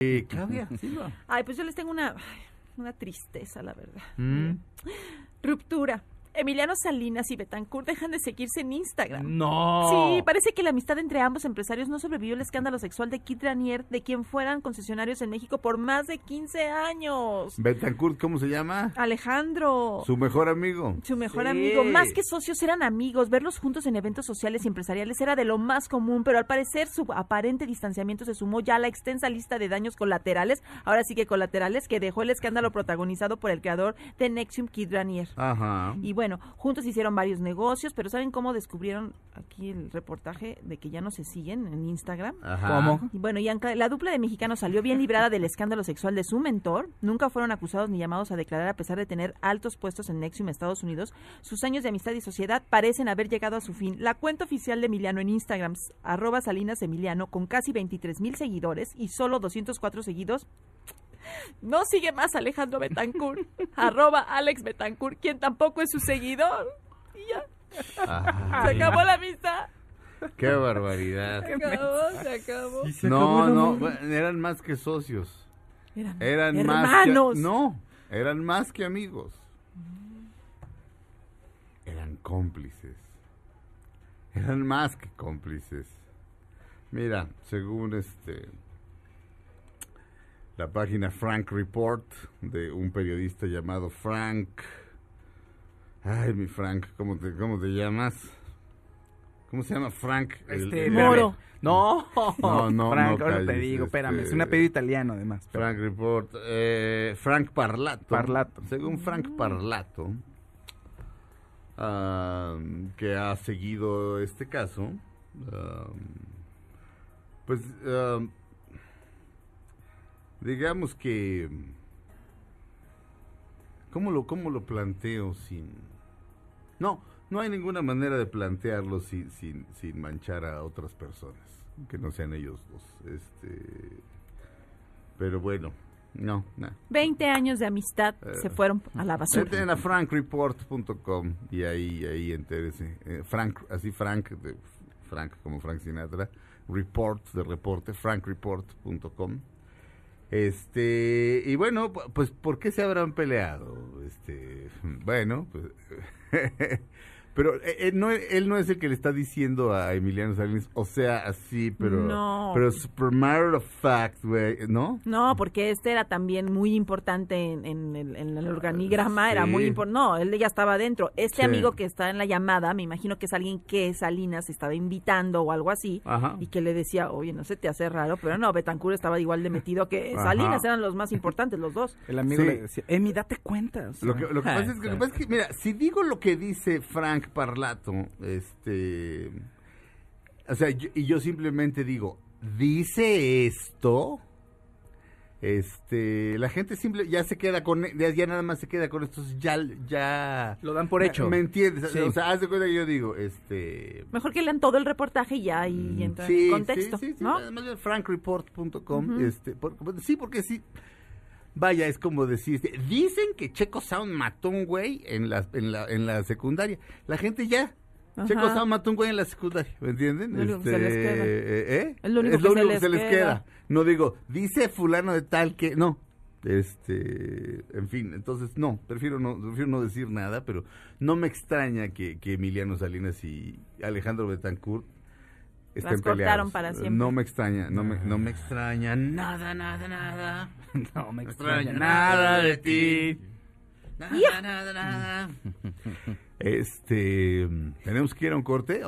Eh, Ay, pues yo les tengo una, tristeza, la verdad. Mm. Ruptura. Emiliano Salinas y Betancourt dejan de seguirse en Instagram. No. Sí, parece que la amistad entre ambos empresarios no sobrevivió al escándalo sexual de Kit Ranier, de quien fueran concesionarios en México por más de 15 años. Betancourt, ¿cómo se llama? Alejandro. Su mejor amigo. Su mejor amigo. Más que socios eran amigos. Verlos juntos en eventos sociales y empresariales era de lo más común, pero al parecer su aparente distanciamiento se sumó ya a la extensa lista de daños colaterales, ahora sí que colaterales, que dejó el escándalo protagonizado por el creador de Nexium Kit Ranier. Ajá. Y bueno, bueno, juntos hicieron varios negocios, pero ¿saben cómo descubrieron aquí el reportaje de que ya no se siguen en Instagram? Ajá. bueno, y la dupla de mexicanos salió bien librada del escándalo sexual de su mentor. Nunca fueron acusados ni llamados a declarar a pesar de tener altos puestos en Nexium, Estados Unidos. Sus años de amistad y sociedad parecen haber llegado a su fin. La cuenta oficial de Emiliano en Instagram, arroba Salinas Emiliano, con casi 23 mil seguidores y solo 204 seguidos no sigue más Alejandro Betancourt, arroba Alex Betancourt, quien tampoco es su seguidor. Y ya. Se acabó la amistad. Qué barbaridad. Se acabó, se acabó. no, no, eran más que socios. Eran, hermanos. Más no, eran más que amigos. Eran cómplices. Eran más que cómplices. Mira, según este la página Frank Report de un periodista llamado Frank. Ay, mi Frank, ¿cómo te, cómo te llamas? ¿Cómo se llama Frank? Este, Moro. No, no, no. Frank, ahora te digo, espérame, es un este, apellido italiano además. Frank Report, eh, Frank Parlato. Parlato. Según Frank Parlato, ah, que ha seguido este caso, ah, pues... Ah, digamos que, ¿cómo lo, cómo lo planteo sin... No, no hay ninguna manera de plantearlo sin, sin, manchar a otras personas, que no sean ellos dos. Este, pero bueno, no, nada. 20 años de amistad eh, se fueron a la basura. a frankreport.com y ahí, ahí entérese. Eh, Frank, así Frank, Frank como Frank Sinatra, report de reporte, frankreport.com. Este, y bueno, pues ¿por qué se habrán peleado? Este, bueno, pues Pero eh, eh, no, él no es el que le está diciendo a Emiliano Salinas, o sea, así, pero. No. Pero super matter of fact, güey, ¿no? No, porque este era también muy importante en, el, ah, organigrama, era muy importante. No, él ya estaba adentro. Este amigo que está en la llamada, me imagino que es alguien que Salinas estaba invitando o algo así, y que le decía, oye, no sé, te hace raro, pero no, Betancourt estaba igual de metido que Salinas, eran los más importantes, los dos. El amigo le decía, Emi, date cuenta. lo que pasa es que, mira, si digo lo que dice Frank, Parlato, este, o sea, y yo simplemente digo, dice esto, este, la gente simple ya se queda con, ya, nada más se queda con estos, ya, ya. Lo dan por hecho. ¿Me entiendes? O sea, haz de cuenta que yo digo, este. Mejor que lean todo el reportaje ya y, y mm, entran en contexto, sí, sí, sí, ¿no? Frankreport.com, este, pues, sí, porque sí. Vaya, es como decir, dicen que Checo Sound mató un güey en la, en la, en la secundaria. La gente ya Checo Sound mató un güey en la secundaria, ¿me entienden? Este, que se les queda. Es lo único, que, se, les, queda. No digo, dice fulano de tal que, no. Este, en fin, entonces no, prefiero no, prefiero no decir nada, pero no me extraña que, que Emiliano Salinas y Alejandro Betancourt las cortaron para siempre. No me extraña, no me, no me ah. extraña nada, nada, nada. No me extraña nada de ti. Nada, nada, nada. Este, mm, tenemos que ir a un corte.